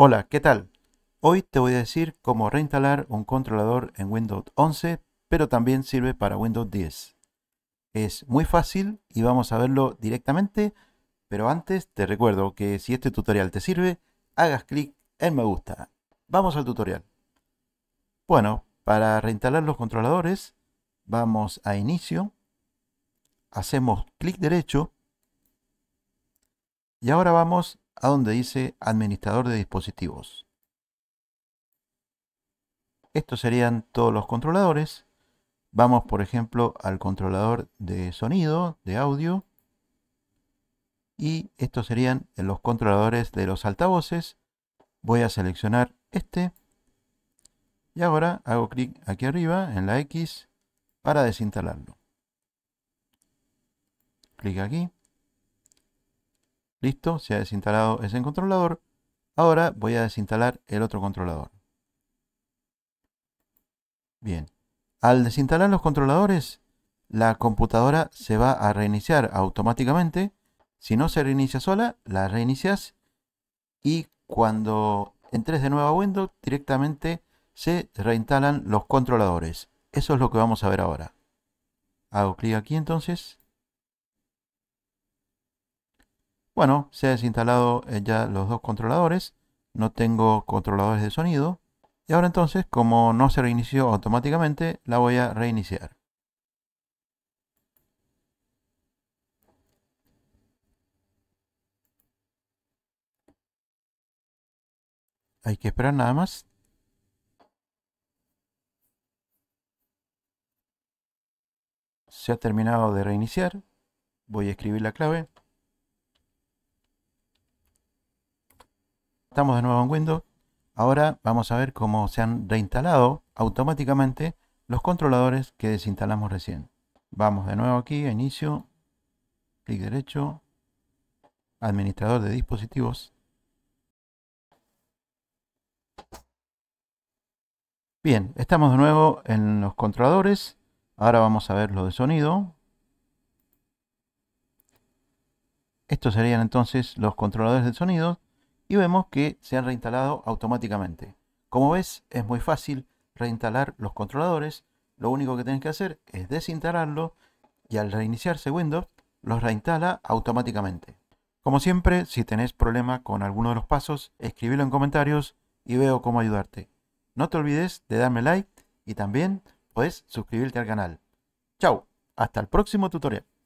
Hola, ¿qué tal? Hoy te voy a decir cómo reinstalar un controlador en Windows 11, pero también sirve para Windows 10. Es muy fácil y vamos a verlo directamente, pero antes te recuerdo que si este tutorial te sirve, hagas clic en me gusta. Vamos al tutorial. Bueno, para reinstalar los controladores, vamos a inicio, hacemos clic derecho y ahora vamos a donde dice administrador de dispositivos. Estos serían todos los controladores. Vamos, por ejemplo, al controlador de sonido, de audio. Y estos serían los controladores de los altavoces. Voy a seleccionar este. Y ahora hago clic aquí arriba en la X para desinstalarlo. Clic aquí. Listo, se ha desinstalado ese controlador. Ahora voy a desinstalar el otro controlador. Bien, al desinstalar los controladores, la computadora se va a reiniciar automáticamente. Si no se reinicia sola, la reinicias y cuando entres de nuevo a Windows, directamente se reinstalan los controladores. Eso es lo que vamos a ver ahora. Hago clic aquí entonces. Bueno, se ha desinstalado eh, ya los dos controladores. No tengo controladores de sonido. Y ahora entonces, como no se reinició automáticamente, la voy a reiniciar. Hay que esperar nada más. Se ha terminado de reiniciar. Voy a escribir la clave. Estamos de nuevo en Windows. Ahora vamos a ver cómo se han reinstalado automáticamente los controladores que desinstalamos recién. Vamos de nuevo aquí a Inicio, clic derecho, Administrador de dispositivos. Bien, estamos de nuevo en los controladores. Ahora vamos a ver lo de sonido. Estos serían entonces los controladores de sonido y vemos que se han reinstalado automáticamente. Como ves, es muy fácil reinstalar los controladores. Lo único que tienes que hacer es desinstalarlo y al reiniciarse Windows los reinstala automáticamente. Como siempre, si tenés problema con alguno de los pasos, escribilo en comentarios y veo cómo ayudarte. No te olvides de darme like y también puedes suscribirte al canal. Chao, hasta el próximo tutorial.